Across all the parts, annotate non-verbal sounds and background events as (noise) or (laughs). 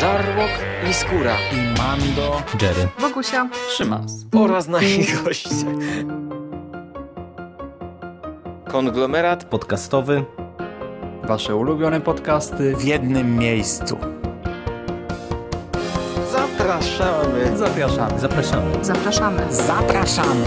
Żarłok i Skóra. I Mando. Jerry. Bogusia. Szymas. Oraz nasi (laughs) goście. Konglomerat podcastowy. Wasze ulubione podcasty w jednym miejscu. Zapraszamy. Zapraszamy. Zapraszamy. Zapraszamy. Zapraszamy.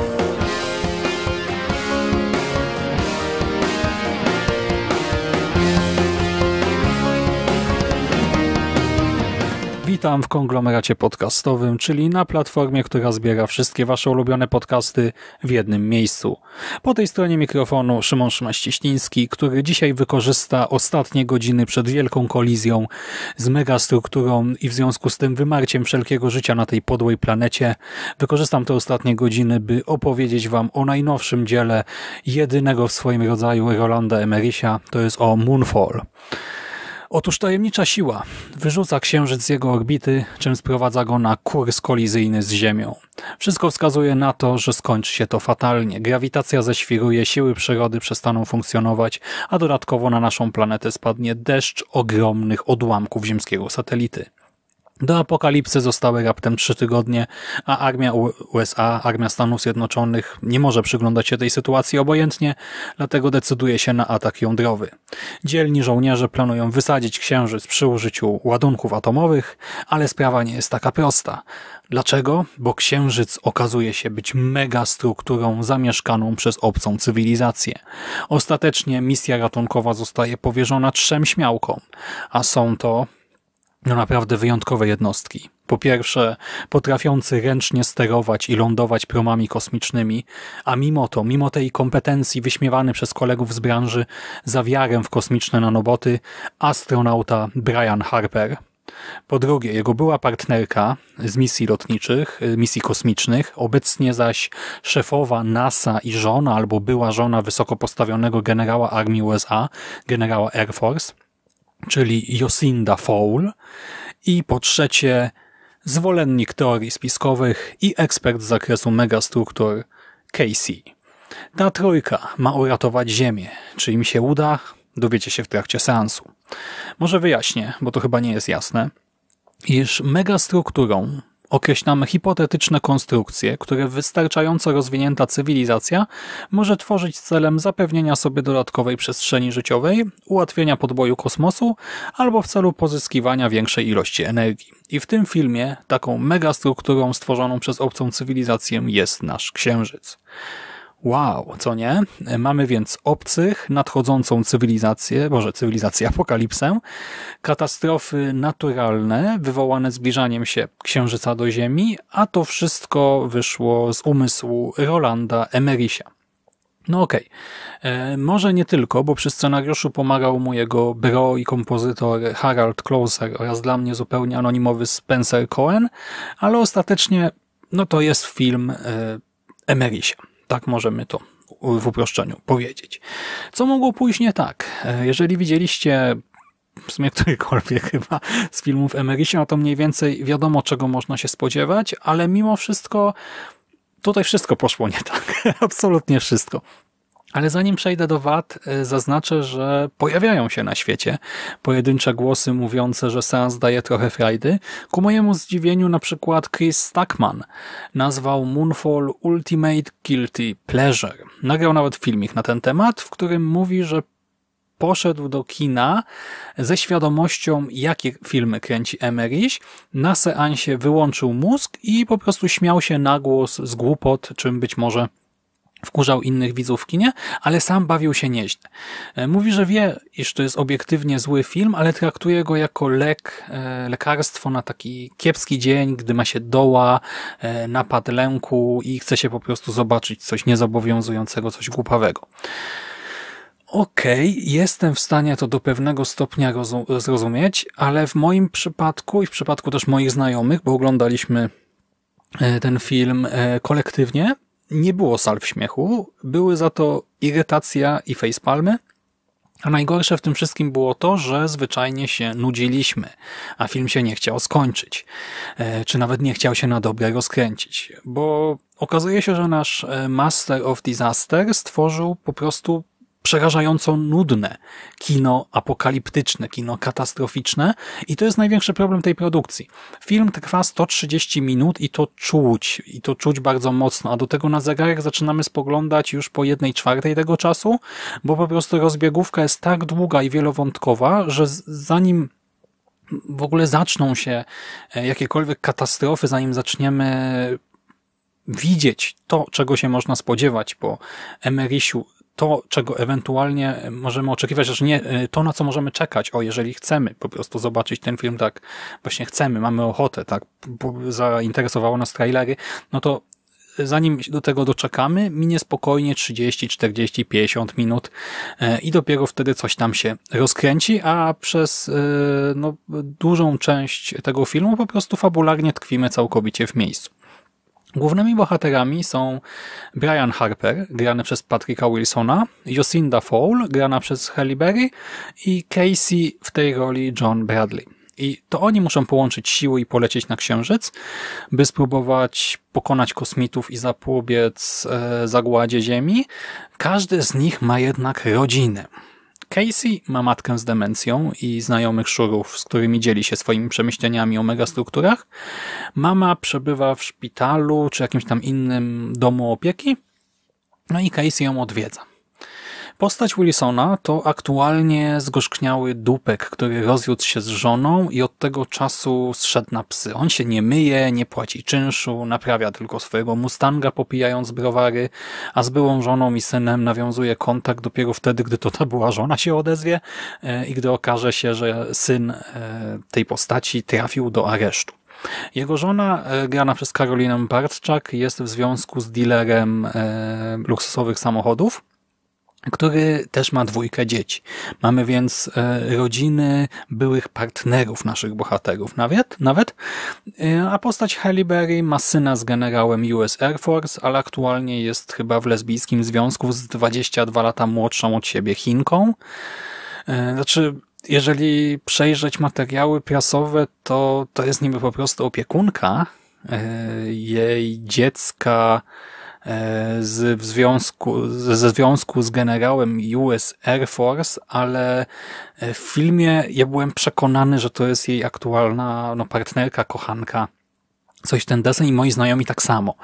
Witam w konglomeracie podcastowym, czyli na platformie, która zbiera wszystkie Wasze ulubione podcasty w jednym miejscu. Po tej stronie mikrofonu Szymon Szymaścieśliński, który dzisiaj wykorzysta ostatnie godziny przed wielką kolizją z megastrukturą i w związku z tym wymarciem wszelkiego życia na tej podłej planecie. Wykorzystam te ostatnie godziny, by opowiedzieć Wam o najnowszym dziele jedynego w swoim rodzaju Rolanda Emerysia, to jest o Moonfall. Otóż tajemnicza siła wyrzuca Księżyc z jego orbity, czym sprowadza go na kurs kolizyjny z Ziemią. Wszystko wskazuje na to, że skończy się to fatalnie. Grawitacja zeświruje, siły przyrody przestaną funkcjonować, a dodatkowo na naszą planetę spadnie deszcz ogromnych odłamków ziemskiego satelity. Do apokalipsy zostały raptem trzy tygodnie, a armia USA, armia Stanów Zjednoczonych nie może przyglądać się tej sytuacji obojętnie, dlatego decyduje się na atak jądrowy. Dzielni żołnierze planują wysadzić Księżyc przy użyciu ładunków atomowych, ale sprawa nie jest taka prosta. Dlaczego? Bo Księżyc okazuje się być megastrukturą zamieszkaną przez obcą cywilizację. Ostatecznie misja ratunkowa zostaje powierzona trzem śmiałkom, a są to no naprawdę wyjątkowe jednostki. Po pierwsze, potrafiący ręcznie sterować i lądować promami kosmicznymi, a mimo to, mimo tej kompetencji wyśmiewany przez kolegów z branży za wiarę w kosmiczne nanoboty, astronauta Brian Harper. Po drugie, jego była partnerka z misji lotniczych, y, misji kosmicznych, obecnie zaś szefowa NASA i żona albo była żona wysoko postawionego generała armii USA, generała Air Force, czyli Josinda Fowl i po trzecie zwolennik teorii spiskowych i ekspert z zakresu megastruktur Casey. Ta trójka ma uratować Ziemię. Czy im się uda? Dowiecie się w trakcie seansu. Może wyjaśnię, bo to chyba nie jest jasne, iż megastrukturą Określamy hipotetyczne konstrukcje, które wystarczająco rozwinięta cywilizacja może tworzyć celem zapewnienia sobie dodatkowej przestrzeni życiowej, ułatwienia podboju kosmosu albo w celu pozyskiwania większej ilości energii. I w tym filmie taką megastrukturą stworzoną przez obcą cywilizację jest nasz Księżyc. Wow, co nie? Mamy więc obcych, nadchodzącą cywilizację, boże, cywilizację, apokalipsę, katastrofy naturalne wywołane zbliżaniem się Księżyca do Ziemi, a to wszystko wyszło z umysłu Rolanda Emerysia. No okej, okay. E, może nie tylko, bo przy scenariuszu pomagał mu jego bro i kompozytor Harald Closer oraz dla mnie zupełnie anonimowy Spencer Cohen, ale ostatecznie no to jest film e, Emerysia. Tak możemy to w uproszczeniu powiedzieć. Co mogło pójść nie tak? E, jeżeli widzieliście w sumie (laughs) którykolwiek chyba z filmów Emerysia, no to mniej więcej wiadomo, czego można się spodziewać, ale mimo wszystko tutaj wszystko poszło nie tak. (laughs) Absolutnie wszystko. Ale zanim przejdę do wad, y, zaznaczę, że pojawiają się na świecie pojedyncze głosy mówiące, że seans daje trochę frajdy. Ku mojemu zdziwieniu na przykład Chris Stackman nazwał Moonfall Ultimate Guilty Pleasure. Nagrał nawet filmik na ten temat, w którym mówi, że poszedł do kina ze świadomością, jakie filmy kręci Emerich. Na seansie wyłączył mózg i po prostu śmiał się na głos z głupot, czym być może wkurzał innych widzów w kinie, ale sam bawił się nieźle. E, mówi, że wie, iż to jest obiektywnie zły film, ale traktuje go jako lek, e, lekarstwo na taki kiepski dzień, gdy ma się doła, e, napad lęku i chce się po prostu zobaczyć coś niezobowiązującego, coś głupawego. Okej, okay, jestem w stanie to do pewnego stopnia zrozumieć, ale w moim przypadku i w przypadku też moich znajomych, bo oglądaliśmy ten film kolektywnie, nie było salw śmiechu, były za to irytacja i facepalmy, a najgorsze w tym wszystkim było to, że zwyczajnie się nudziliśmy, a film się nie chciał skończyć, e, czy nawet nie chciał się na dobre rozkręcić, bo okazuje się, że nasz e, Master of Disaster stworzył po prostu przerażająco nudne kino apokaliptyczne, kino katastroficzne i to jest największy problem tej produkcji. Film trwa 130 minut i to czuć, i to czuć bardzo mocno, a do tego na zegarek zaczynamy spoglądać już po jednej czwartej tego czasu, bo po prostu rozbiegówka jest tak długa i wielowątkowa, że zanim w ogóle zaczną się e, jakiekolwiek katastrofy, zanim zaczniemy widzieć to, czego się można spodziewać po Emerysiu to, czego ewentualnie możemy oczekiwać, że nie e, to, na co możemy czekać, o jeżeli chcemy po prostu zobaczyć ten film tak właśnie chcemy, mamy ochotę, tak, zainteresowało nas trailery, no to e, zanim do tego doczekamy, minie spokojnie 30, 40, 50 minut e, i dopiero wtedy coś tam się rozkręci, a przez no, dużą część tego filmu po prostu fabularnie tkwimy całkowicie w miejscu. Głównymi bohaterami są Brian Harper, grany przez Patricka Wilsona, Jocinda Fowle, grana przez Halle Berry i Casey w tej roli John Bradley. I to oni muszą połączyć siły i polecieć na Księżyc, by spróbować pokonać kosmitów i zapobiec e, zagładzie Ziemi. Każdy z nich ma jednak rodzinę. Casey ma matkę z demencją i znajomych szurów, z którymi dzieli się swoimi przemyśleniami o megastrukturach. Mama przebywa w szpitalu czy jakimś tam innym domu opieki. No i Casey ją odwiedza. Postać Wilsona to aktualnie zgorzkniały dupek, który rozwiódł się z żoną i od tego czasu zszedł na psy. On się nie myje, nie płaci czynszu, naprawia tylko swojego Mustanga popijając browary, a z byłą żoną i synem nawiązuje kontakt dopiero wtedy, gdy to ta była żona się odezwie e, i gdy okaże się, że syn e, tej postaci trafił do aresztu. Jego żona, e, grana przez Karolinę Bartczak, jest w związku z dealerem luksusowych samochodów, który też ma dwójkę dzieci. Mamy więc e, rodziny byłych partnerów naszych bohaterów nawet, nawet e, a postać Halliberry ma syna z generałem US Air Force, ale aktualnie jest chyba w lesbijskim związku z 22 lata młodszą od siebie Chinką. E, znaczy, jeżeli przejrzeć materiały prasowe, to to jest niby po prostu opiekunka jej dziecka, z, w związku, ze związku z generałem US Air Force, ale e, w filmie ja byłem przekonany, że to jest jej aktualna no, partnerka, kochanka coś ten desen i moi znajomi tak samo.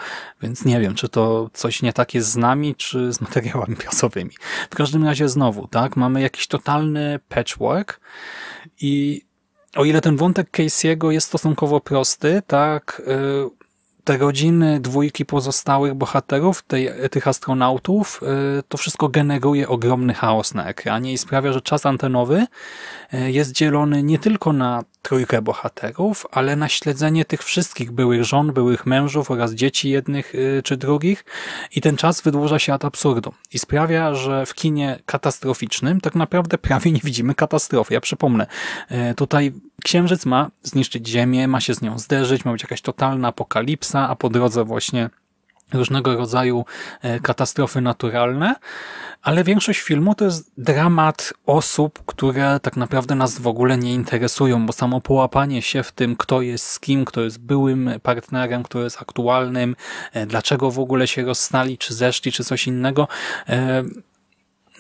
Więc nie wiem, czy to coś nie tak jest z nami, czy z materiałami (laughs) prasowymi. W każdym razie znowu, tak, mamy jakiś totalny patchwork i o ile ten wątek Casey'ego jest stosunkowo prosty, tak, y, te rodziny dwójki pozostałych bohaterów, tej, tych astronautów, y, to wszystko generuje ogromny chaos na ekranie i sprawia, że czas antenowy y, jest dzielony nie tylko na trójkę bohaterów, ale na śledzenie tych wszystkich byłych żon, byłych mężów oraz dzieci jednych y, czy drugich i ten czas wydłuża się ad absurdum i sprawia, że w kinie katastroficznym tak naprawdę (laughs) prawie nie widzimy katastrofy. Ja przypomnę, tutaj Księżyc ma zniszczyć Ziemię, ma się z nią zderzyć, ma być jakaś totalna apokalipsa, a po drodze właśnie różnego rodzaju e, katastrofy naturalne, ale większość filmu to jest dramat osób, które tak naprawdę nas w ogóle nie interesują, bo samo połapanie się w tym, kto jest z kim, kto jest byłym partnerem, kto jest aktualnym, e, dlaczego w ogóle się rozstali, czy zeszli, czy coś innego, e,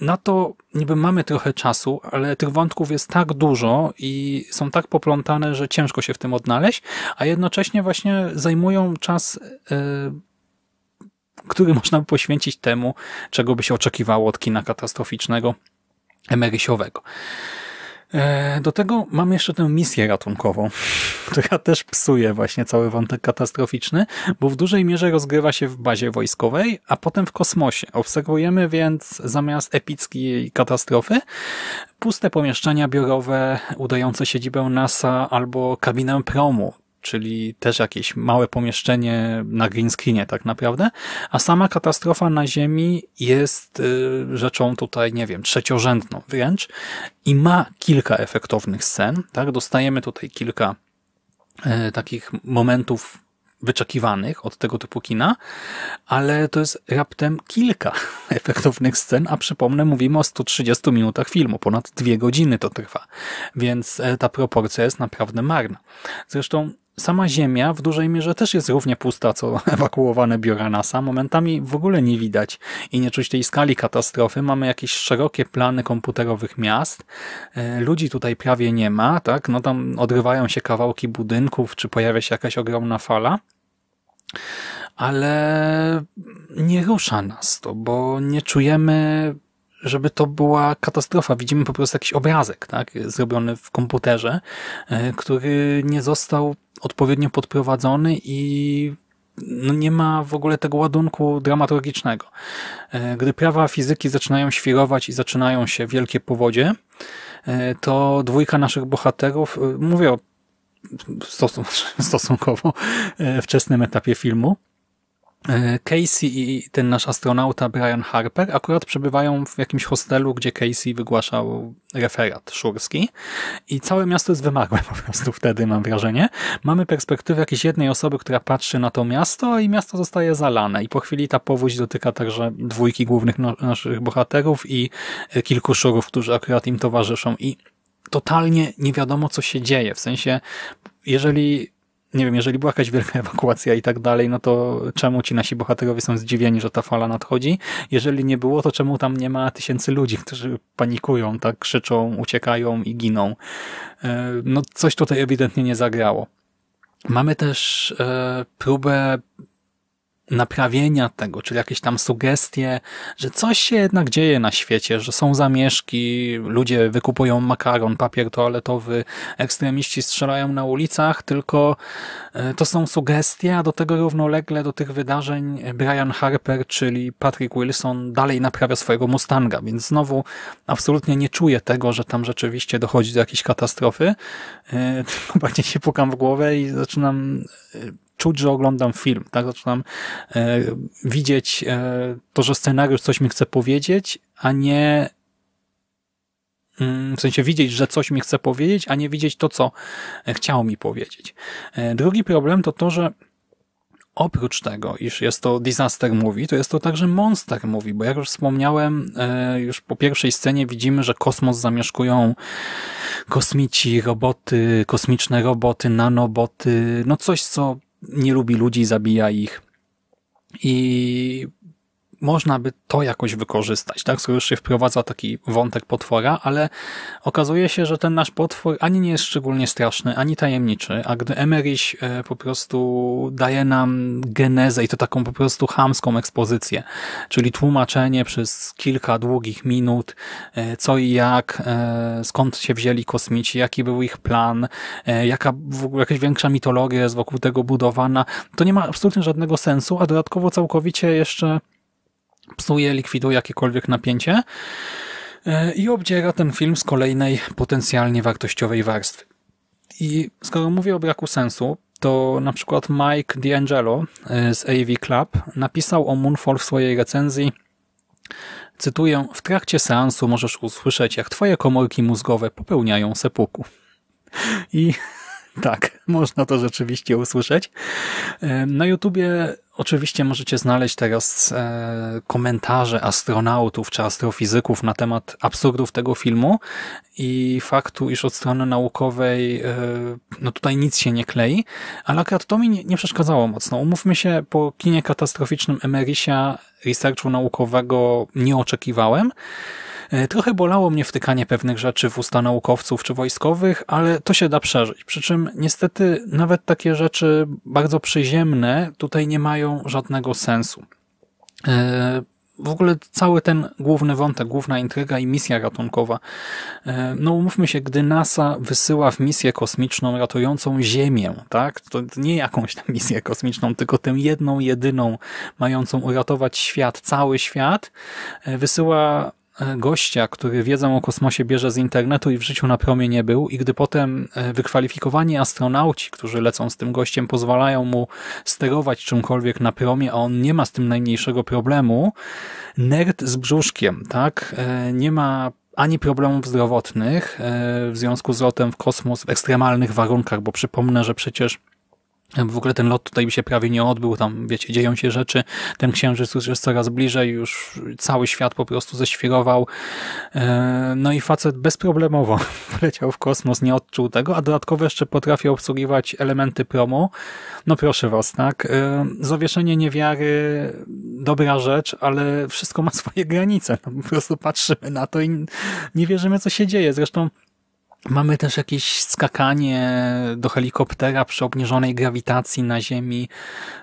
na to niby mamy trochę czasu, ale tych wątków jest tak dużo i są tak poplątane, że ciężko się w tym odnaleźć, a jednocześnie właśnie zajmują czas, e, który (laughs) można by poświęcić temu, czego by się oczekiwało od kina katastroficznego emerysiowego. E, do tego mam jeszcze tę misję ratunkową, (laughs) która też psuje właśnie cały wątek katastroficzny, bo w dużej mierze rozgrywa się w bazie wojskowej, a potem w kosmosie. Obserwujemy więc zamiast epickiej katastrofy puste pomieszczenia biurowe udające siedzibę NASA albo kabinę promu, czyli też jakieś małe pomieszczenie na green screenie tak naprawdę, a sama katastrofa na Ziemi jest y, rzeczą tutaj, nie wiem, trzeciorzędną wręcz i ma kilka efektownych scen, tak, dostajemy tutaj kilka y, takich momentów wyczekiwanych od tego typu kina, ale to jest raptem kilka (laughs) efektownych scen, a przypomnę, mówimy o 130 minutach filmu, ponad dwie godziny to trwa, więc e, ta proporcja jest naprawdę marna. Zresztą sama Ziemia w dużej mierze też jest równie pusta, co (laughs) ewakuowane biura NASA. Momentami w ogóle nie widać i nie czuć tej skali katastrofy. Mamy jakieś szerokie plany komputerowych miast. E, ludzi tutaj prawie nie ma, tak? No tam odrywają się kawałki budynków, czy pojawia się jakaś ogromna fala. Ale nie rusza nas to, bo nie czujemy żeby to była katastrofa. Widzimy po prostu jakiś obrazek tak, zrobiony w komputerze, e, który nie został odpowiednio podprowadzony i no nie ma w ogóle tego ładunku dramaturgicznego. E, gdy prawa fizyki zaczynają świrować i zaczynają się wielkie powodzie, e, to dwójka naszych bohaterów, mówię o (laughs) stosunkowo wczesnym etapie filmu, E, Casey i ten nasz astronauta Brian Harper akurat przebywają w jakimś hostelu, gdzie Casey wygłaszał referat szurski i całe miasto jest wymarłe (laughs) po prostu wtedy, mam wrażenie. Mamy perspektywę jakiejś jednej osoby, która patrzy na to miasto i miasto zostaje zalane i po chwili ta powódź dotyka także dwójki głównych no, naszych bohaterów i e, kilku szurów, którzy akurat im towarzyszą i totalnie nie wiadomo, co się dzieje. W sensie, jeżeli nie wiem, jeżeli była jakaś wielka (laughs) ewakuacja i tak dalej, no to czemu ci nasi bohaterowie są zdziwieni, że ta fala nadchodzi? Jeżeli nie było, to czemu tam nie ma tysięcy ludzi, (laughs) którzy panikują, tak krzyczą, uciekają i giną? E, no coś tutaj ewidentnie nie zagrało. Mamy też e, próbę naprawienia tego, czyli jakieś tam sugestie, że coś się jednak dzieje na świecie, że są zamieszki, ludzie wykupują makaron, papier toaletowy, ekstremiści strzelają na ulicach, tylko e, to są sugestie, a do tego równolegle do tych wydarzeń Brian Harper, czyli Patrick Wilson dalej naprawia swojego Mustanga, więc znowu absolutnie nie czuję tego, że tam rzeczywiście dochodzi do jakiejś katastrofy, e, (laughs) tylko bardziej się pukam w głowę i zaczynam e, czuć, że oglądam film, tak? Zaczynam e, widzieć e, to, że scenariusz coś mi chce powiedzieć, a nie mm, w sensie widzieć, że coś mi chce powiedzieć, a nie widzieć to, co e, chciał mi powiedzieć. E, drugi problem to to, że oprócz tego, iż jest to disaster mówi, to jest to także monster mówi, bo jak już wspomniałem, e, już po pierwszej scenie widzimy, że kosmos zamieszkują kosmici, roboty, kosmiczne roboty, nanoboty, no coś, co nie lubi ludzi, zabija ich. I można by to jakoś wykorzystać, tak? Skoro już się wprowadza taki wątek potwora, ale okazuje się, że ten nasz potwór ani nie jest szczególnie straszny, ani tajemniczy, a gdy Emerich e, po prostu daje nam genezę i to taką po prostu chamską ekspozycję, czyli tłumaczenie przez kilka długich minut, e, co i jak, e, skąd się wzięli kosmici, jaki był ich plan, jaka w ogóle jakaś większa mitologia jest wokół tego budowana, to nie ma absolutnie żadnego sensu, a dodatkowo całkowicie jeszcze psuje, likwiduje jakiekolwiek napięcie e, i obdziera ten film z kolejnej potencjalnie wartościowej warstwy. I skoro mówię o braku sensu, to na przykład Mike D'Angelo e, z AV Club napisał o Moonfall w swojej recenzji Cytuję, w trakcie seansu możesz usłyszeć, jak twoje komórki mózgowe popełniają sepuku. I (laughs) tak, można to rzeczywiście usłyszeć. E, na YouTubie Oczywiście możecie znaleźć teraz e, komentarze astronautów czy astrofizyków na temat absurdów tego filmu i faktu, iż od strony naukowej e, no tutaj nic się nie klei, ale akurat to mi nie, nie przeszkadzało mocno. Umówmy się, po kinie katastroficznym Emerysia researchu naukowego nie oczekiwałem, E, trochę bolało mnie wtykanie pewnych rzeczy w usta naukowców czy wojskowych, ale to się da przeżyć. Przy czym niestety nawet takie rzeczy bardzo przyziemne tutaj nie mają żadnego sensu. E, w ogóle cały ten główny wątek, główna intryga i misja ratunkowa. E, no umówmy się, gdy NASA wysyła w misję kosmiczną ratującą Ziemię, tak? To nie jakąś tam misję kosmiczną, tylko tę jedną, jedyną, mającą uratować świat, cały świat, wysyła E, gościa, który wiedzą o kosmosie bierze z internetu i w życiu na promie nie był i gdy potem e, wykwalifikowani astronauci, którzy lecą z tym gościem, pozwalają mu sterować czymkolwiek na promie, a on nie ma z tym najmniejszego problemu, nerd z brzuszkiem, tak? E, nie ma ani problemów zdrowotnych w związku z lotem w kosmos w ekstremalnych warunkach, bo przypomnę, że przecież w ogóle ten lot tutaj się prawie nie odbył, tam wiecie, dzieją się rzeczy, ten księżyc już jest coraz bliżej, już cały świat po prostu ześwirował. E, no i facet bezproblemowo (laughs) leciał w kosmos, nie odczuł tego, a dodatkowo jeszcze potrafi obsługiwać elementy promu. No proszę was, tak? E, zawieszenie niewiary, dobra rzecz, ale wszystko ma (laughs) swoje granice. No, po prostu patrzymy na to i nie wierzymy, co się dzieje. Zresztą Mamy też jakieś skakanie do helikoptera przy obniżonej grawitacji na Ziemi.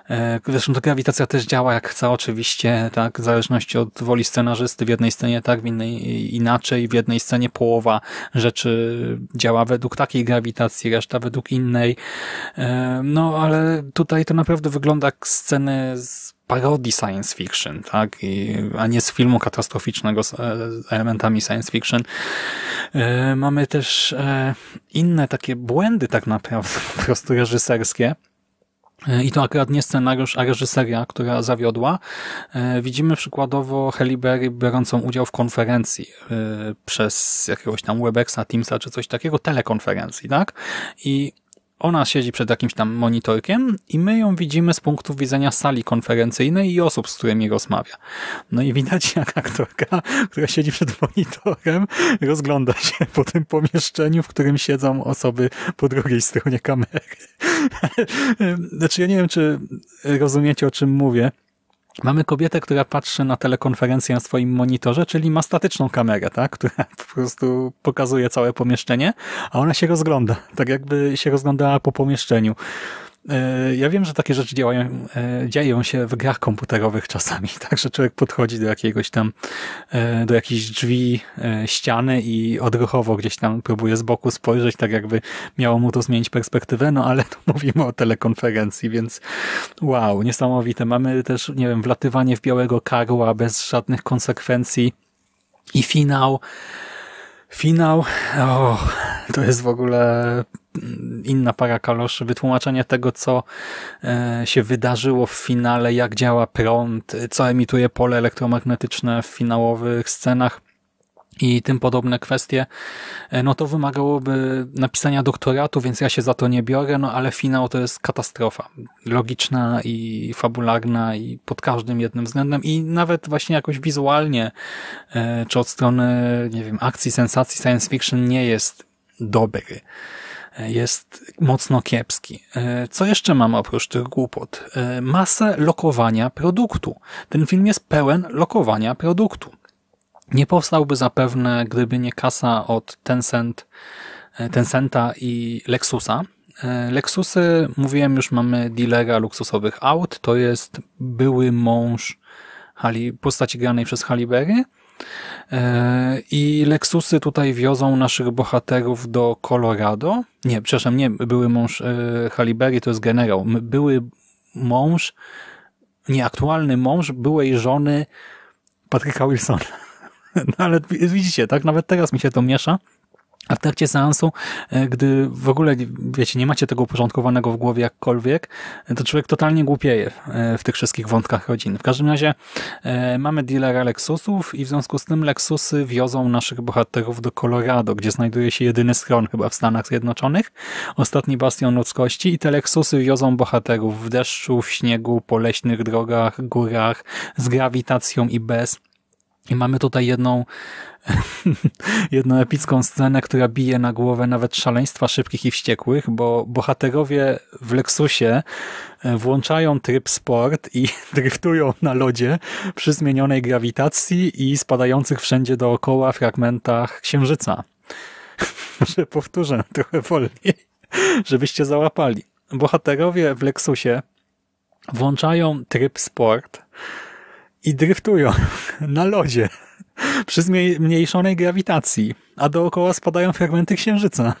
E, zresztą ta grawitacja też działa jak chce oczywiście, tak, w zależności od woli scenarzysty. W jednej scenie tak, w innej inaczej. W jednej scenie połowa rzeczy działa według takiej grawitacji, reszta według innej. E, no ale tutaj to naprawdę wygląda jak sceny z parodii science fiction, tak? I, a nie z filmu katastroficznego z e, elementami science fiction. Yy, mamy też yy, inne takie błędy tak naprawdę, (laughs) po prostu reżyserskie. I to akurat nie scenariusz, a reżyseria, która zawiodła. Widzimy przykładowo Heliberry biorącą udział w konferencji przez jakiegoś tam Webexa, Teamsa czy coś takiego, telekonferencji, tak? I ona siedzi przed jakimś tam monitorkiem i my ją widzimy z punktu widzenia sali konferencyjnej i osób, z którymi rozmawia. No i widać (laughs) jak aktorka, która siedzi przed monitorem, rozgląda się po tym pomieszczeniu, w którym siedzą osoby po drugiej stronie kamery. (laughs) znaczy ja nie wiem, czy rozumiecie o czym mówię, Mamy kobietę, która patrzy na telekonferencję na swoim monitorze, czyli ma statyczną kamerę, tak? która po prostu pokazuje całe pomieszczenie, a ona się rozgląda, tak jakby się rozglądała po pomieszczeniu. E, ja wiem, że takie rzeczy działają, e, dzieją się w grach komputerowych czasami, (laughs) tak, że człowiek podchodzi do jakiegoś tam, e, do jakiejś drzwi, ściany i odruchowo gdzieś tam próbuje z boku spojrzeć, tak jakby miało mu to zmienić perspektywę, no ale (laughs) tu mówimy o telekonferencji, więc wow, niesamowite. Mamy też, nie wiem, wlatywanie w białego karła bez żadnych konsekwencji i finał. Finał, o, to jest w ogóle inna para kaloszy, wytłumaczenie tego, co e, się wydarzyło w finale, jak działa prąd, co emituje pole elektromagnetyczne w finałowych scenach i tym podobne kwestie, e, no to wymagałoby napisania doktoratu, więc ja się za to nie biorę, no ale finał to jest katastrofa. Logiczna i fabularna i pod każdym jednym względem i nawet właśnie jakoś wizualnie, e, czy od strony, nie wiem, akcji, sensacji, science fiction nie jest dobry jest mocno kiepski. E, co jeszcze mam oprócz tych głupot? E, masę lokowania produktu. Ten film jest pełen lokowania produktu. Nie powstałby zapewne, gdyby nie kasa od Tencent, e, Tencenta i Lexusa. Lexusy, mówiłem już, mamy dealera luksusowych aut. To jest były mąż Hali, postaci granej przez Halibery E, I Lexusy tutaj wiozą naszych bohaterów do Colorado. Nie, przepraszam, nie, były mąż e, Haliberry to jest generał. Były mąż, nieaktualny mąż byłej żony Patryka Wilsona. (laughs) No ale widzicie, tak? Nawet teraz mi się to miesza. A w trakcie seansu, e, gdy w ogóle, wiecie, nie macie tego uporządkowanego w głowie jakkolwiek, e, to człowiek totalnie głupieje e, w tych wszystkich wątkach rodziny. W każdym razie mamy dealera Lexusów i w związku z tym Lexusy wiozą naszych bohaterów do Colorado, gdzie znajduje się jedyny schron chyba w Stanach Zjednoczonych, ostatni bastion ludzkości i te Lexusy wiozą bohaterów w deszczu, w śniegu, po leśnych drogach, górach, z grawitacją i bez i mamy tutaj jedną, (laughs) jedną epicką scenę, która bije na głowę nawet szaleństwa szybkich i wściekłych, bo bohaterowie w Lexusie e, włączają tryb sport i (laughs) driftują na lodzie przy zmienionej grawitacji i spadających wszędzie dookoła fragmentach księżyca. (laughs) Że powtórzę trochę wolniej, żebyście załapali. Bohaterowie w Lexusie włączają tryb sport i dryftują (laughs) na lodzie przy zmniejszonej grawitacji, a dookoła spadają fragmenty księżyca.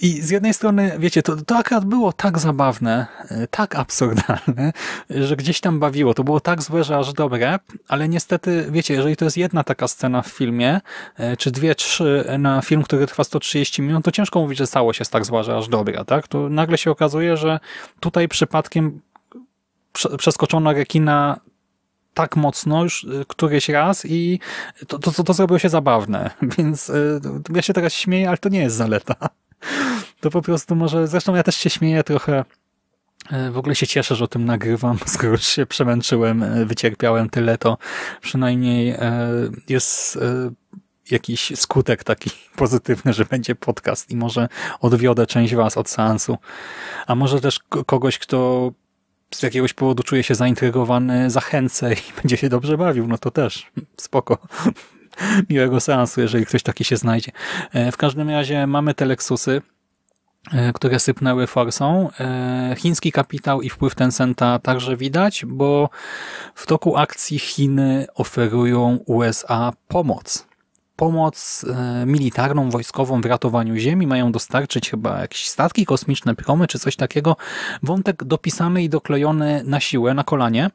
I z jednej strony, wiecie, to, to akurat było tak zabawne, e, tak absurdalne, że gdzieś tam bawiło. To było tak złe, że aż dobre, ale niestety, wiecie, jeżeli to jest jedna taka scena w filmie, e, czy dwie, trzy e, na film, który trwa 130 minut, to ciężko mówić, że całość jest tak zła, że aż dobra, tak? To nagle się okazuje, że tutaj przypadkiem przeskoczono rekina tak mocno już y, któryś raz i to, to, to zrobiło się zabawne. (laughs) Więc y, ja się teraz śmieję, ale to nie jest zaleta. (laughs) To po prostu może, zresztą ja też się śmieję trochę y, w ogóle się cieszę, że o tym nagrywam, (laughs) skoro już się przemęczyłem, wycierpiałem tyle, to przynajmniej jest jakiś skutek taki pozytywny, że będzie podcast i może odwiodę część was od seansu. A może też kogoś, kto z jakiegoś powodu czuje się zaintrygowany, zachęcę i (laughs) będzie się dobrze bawił, no to też spoko. (laughs) Miłego seansu, jeżeli ktoś taki się znajdzie. E, w każdym razie mamy te Lexusy, e, które sypnęły forsą. E, chiński kapitał i wpływ Tencenta także widać, bo w toku akcji Chiny oferują USA pomoc pomoc e, militarną, wojskową w ratowaniu Ziemi, mają dostarczyć chyba jakieś statki kosmiczne, promy czy coś takiego. Wątek dopisany i doklejony na siłę, na kolanie.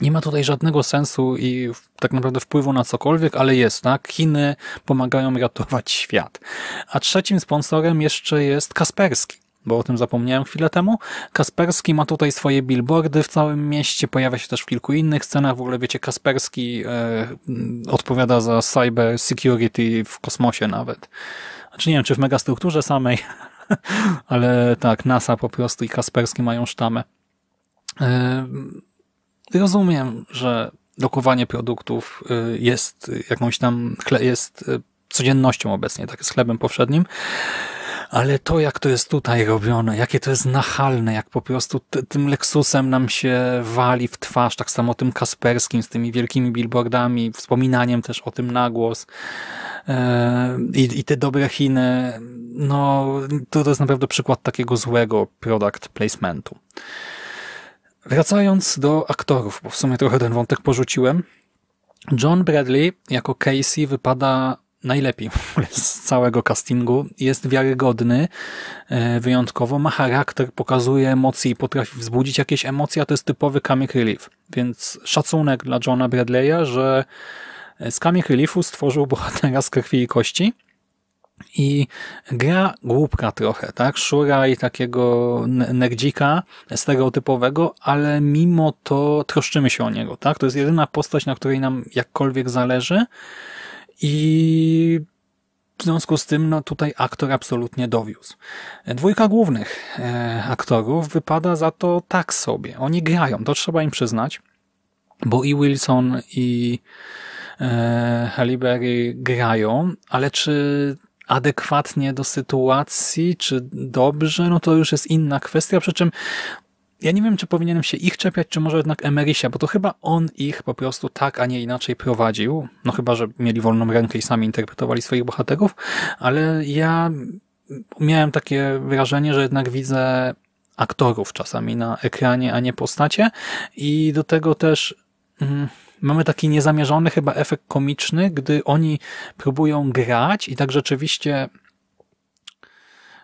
Nie ma tutaj żadnego sensu i tak naprawdę wpływu na cokolwiek, ale jest, tak? Chiny pomagają ratować świat. A trzecim sponsorem jeszcze jest Kasperski bo o tym zapomniałem chwilę temu. Kasperski ma tutaj swoje billboardy w całym mieście, pojawia się też w kilku innych scenach. W ogóle wiecie, Kasperski e, odpowiada za cyber security w kosmosie nawet. Znaczy nie wiem, czy w megastrukturze samej, (laughs) ale tak, NASA po prostu i Kasperski mają sztamę. E, rozumiem, że lokowanie produktów e, jest jakąś tam, jest e, codziennością obecnie, tak, z chlebem powszednim, ale to jak to jest tutaj robione, jakie to jest nachalne, jak po prostu tym Lexusem nam się wali w twarz, tak samo tym Kasperskim z tymi wielkimi billboardami, wspominaniem też o tym nagłos e, i, i te dobre Chiny, no to, to jest naprawdę przykład takiego złego product placementu. Wracając do aktorów, bo w sumie trochę ten wątek porzuciłem, John Bradley jako Casey wypada najlepiej w ogóle z całego castingu. Jest wiarygodny, e, wyjątkowo ma charakter, pokazuje emocje i potrafi wzbudzić jakieś emocje, a to jest typowy comic relief. Więc szacunek dla Johna Bradley'a, że e, z comic reliefu stworzył bohatera z krwi i kości i gra głupka trochę, tak? Szura i takiego nerdzika stereotypowego, ale mimo to troszczymy się o niego, tak? To jest jedyna postać, na której nam jakkolwiek zależy i w związku z tym no tutaj aktor absolutnie dowiózł. Dwójka głównych e, aktorów wypada za to tak sobie. Oni grają, to trzeba im przyznać, bo i Wilson i e, Haliberry grają, ale czy adekwatnie do sytuacji, czy dobrze, no to już jest inna kwestia, przy czym ja nie wiem, czy powinienem się ich czepiać, czy może jednak Emerisia, bo to chyba on ich po prostu tak, a nie inaczej prowadził. No chyba, że mieli wolną rękę i sami interpretowali swoich bohaterów, ale ja miałem takie wrażenie, że jednak widzę aktorów czasami na ekranie, a nie postacie i do tego też mm, mamy taki niezamierzony chyba efekt komiczny, gdy oni próbują grać i tak rzeczywiście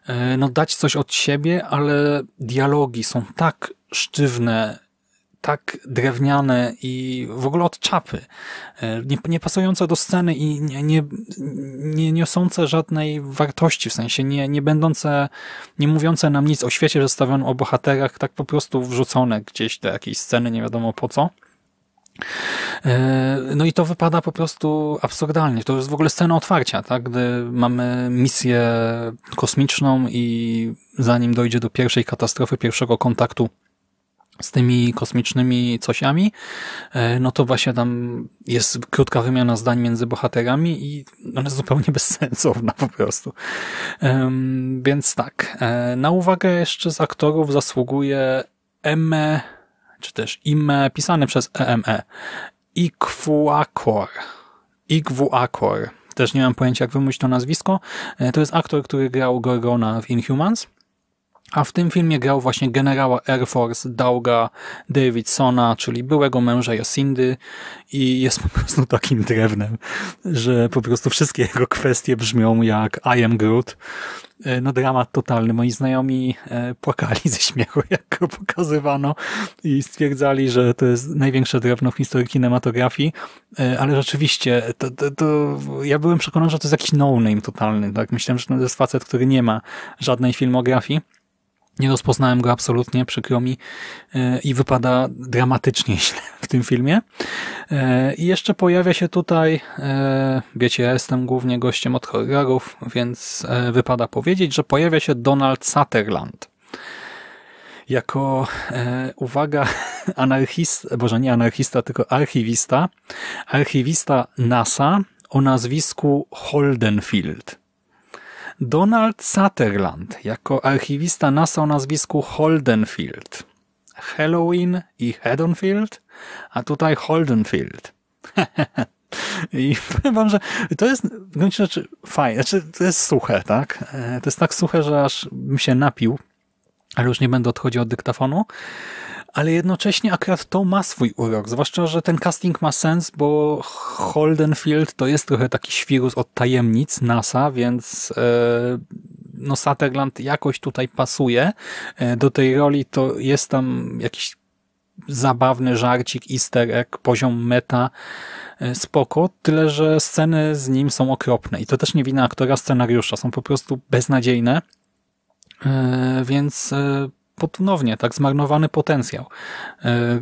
E, no, dać coś od siebie, ale dialogi są tak sztywne, tak drewniane i w ogóle od czapy, e, nie, nie pasujące do sceny i nie, nie, nie niosące żadnej wartości, w sensie nie, nie będące, nie mówiące nam nic o świecie przedstawionym, o bohaterach, tak po prostu wrzucone gdzieś do jakiejś sceny, nie wiadomo po co. E, no i to wypada po prostu absurdalnie. To jest w ogóle scena otwarcia, tak? gdy mamy misję kosmiczną i zanim dojdzie do pierwszej katastrofy, pierwszego kontaktu z tymi kosmicznymi cosiami, e, no to właśnie tam jest krótka wymiana zdań między bohaterami i ona jest zupełnie bezsensowna po prostu. Więc tak, e, na uwagę jeszcze z aktorów zasługuje Emme czy też IME, pisane przez EME. Ikwakor. Igwuakor. Też nie mam pojęcia, jak wymówić to nazwisko. E, to jest aktor, który grał Gorgona w Inhumans a w tym filmie grał właśnie generała Air Force Dauga Davidsona, czyli byłego męża Josindy i jest po prostu takim drewnem, że po prostu wszystkie jego kwestie brzmią jak I am Groot. E, no dramat totalny. Moi znajomi e, płakali ze śmiechu, (laughs) jak go pokazywano i stwierdzali, że to jest największe drewno w historii kinematografii, e, ale rzeczywiście to, to, to ja byłem przekonany, że to jest jakiś no-name totalny. Tak? Myślałem, że to jest facet, który nie ma żadnej filmografii. Nie rozpoznałem go absolutnie, przykro mi, e, i wypada dramatycznie (laughs) źle w tym filmie. E, I jeszcze pojawia się tutaj, e, wiecie, ja jestem głównie gościem od horrorów, więc wypada powiedzieć, że pojawia się Donald Sutherland. Jako, uwaga, (laughs) anarchista, boże nie anarchista, tylko archiwista, archiwista NASA o nazwisku Holdenfield. Donald Sutherland jako archiwista NASA o nazwisku Holdenfield. Halloween i Hedonfield, a tutaj Holdenfield. (laughs) I powiem wam, że to jest w gruncie rzeczy fajne, znaczy, to jest suche, tak? E, to jest tak suche, że aż bym się napił, ale już nie będę odchodził od dyktafonu ale jednocześnie akurat to ma swój urok, zwłaszcza, że ten casting ma sens, bo Holdenfield to jest trochę taki świrus od tajemnic NASA, więc e, no Sutherland jakoś tutaj pasuje e, do tej roli, to jest tam jakiś zabawny żarcik, easter egg, poziom meta, e, spoko, tyle że sceny z nim są okropne i to też nie wina aktora, scenariusza, są po prostu beznadziejne, więc ponownie tak zmarnowany potencjał. E,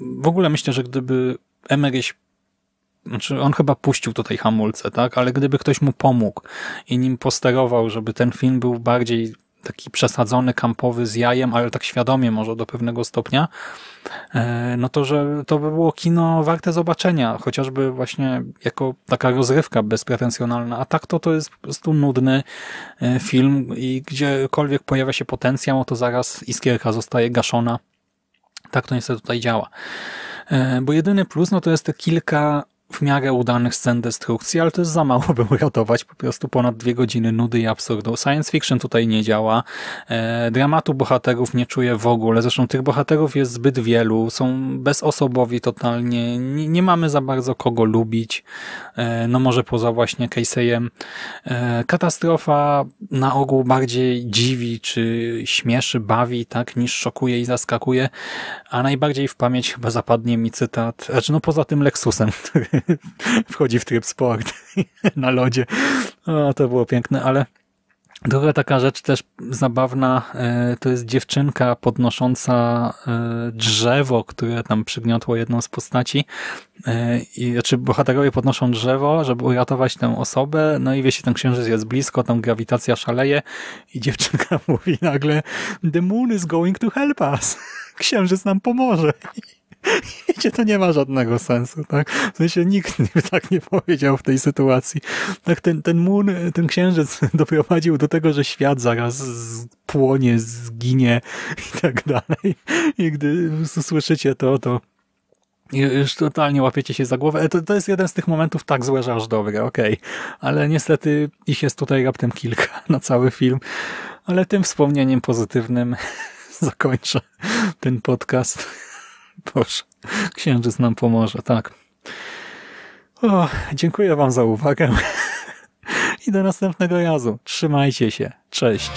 w ogóle myślę, że gdyby Emeryś znaczy on chyba puścił tutaj hamulce, tak? Ale gdyby ktoś mu pomógł i nim posterował, żeby ten film był bardziej taki przesadzony, kampowy z jajem, ale tak świadomie może do pewnego stopnia, e, no to, że to by było kino warte zobaczenia, chociażby właśnie jako taka rozrywka bezpretensjonalna, a tak to to jest po prostu nudny e, film i gdziekolwiek pojawia się potencjał, to zaraz iskierka zostaje gaszona. Tak to niestety tutaj działa. E, bo jedyny plus no to jest te kilka w miarę udanych scen destrukcji, ale to jest za mało, (laughs) by uratować po prostu ponad dwie godziny nudy i absurdu. Science fiction tutaj nie działa. E, dramatu bohaterów nie czuję w ogóle. Zresztą tych bohaterów jest zbyt wielu. Są bezosobowi totalnie. Nie, nie mamy za bardzo kogo lubić. E, no może poza właśnie Casey'em. E, katastrofa na ogół bardziej dziwi, czy śmieszy, bawi, tak, niż szokuje i zaskakuje. A najbardziej w pamięć chyba zapadnie mi cytat, znaczy no poza tym Lexusem, który (laughs) wchodzi w tryb sport (laughs) na lodzie. O, no, to było piękne, ale druga taka rzecz też zabawna, e, to jest dziewczynka podnosząca e, drzewo, które tam przygniotło jedną z postaci. E, I, znaczy bohaterowie podnoszą drzewo, żeby uratować tę osobę, no i wiecie, ten księżyc jest blisko, tam grawitacja szaleje i dziewczynka (laughs) mówi nagle The moon is going to help us. Księżyc nam pomoże. (laughs) Wiecie, to nie ma żadnego sensu, tak? W sensie nikt tak nie powiedział w tej sytuacji. Tak, ten, ten mur, ten księżyc (laughs) doprowadził do tego, że świat zaraz płonie, zginie i tak dalej. I gdy słyszycie to, to już totalnie łapiecie się za głowę. E, to, to jest jeden z tych momentów tak złe, że aż dobre, okej. Okay. Ale niestety ich jest tutaj raptem kilka (laughs) na cały film. Ale tym wspomnieniem pozytywnym zakończę ten podcast. Boże, księżyc nam pomoże, tak. O, dziękuję Wam za uwagę (laughs) i do następnego jazdu. Trzymajcie się. Cześć.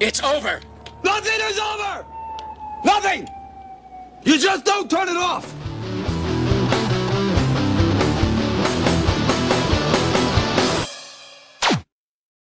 It's over. Nothing is over. Nothing. You just don't turn it off.